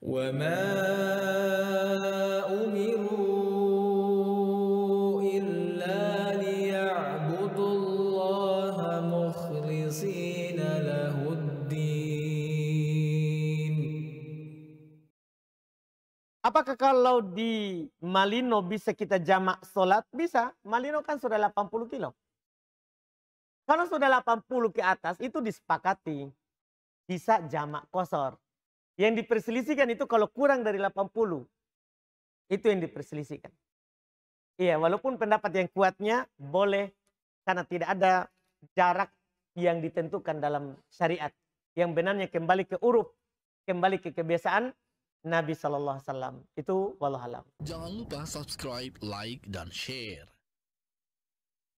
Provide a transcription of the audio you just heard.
وما أمروا إلا ليعبدوا الله مخلصين له الدين Apakah kalau di Malino bisa kita jamak sholat? Bisa. Malino kan sudah 80 kilo. Kalau sudah 80 ke atas itu disepakati. Bisa jamak kosor. Yang diperselisihkan itu kalau kurang dari 80. Itu yang diperselisihkan. Iya, walaupun pendapat yang kuatnya boleh karena tidak ada jarak yang ditentukan dalam syariat. Yang benarnya kembali ke uruf, kembali ke kebiasaan Nabi Shallallahu Alaihi Wasallam. Itu wallahualam. Jangan lupa subscribe, like, dan share.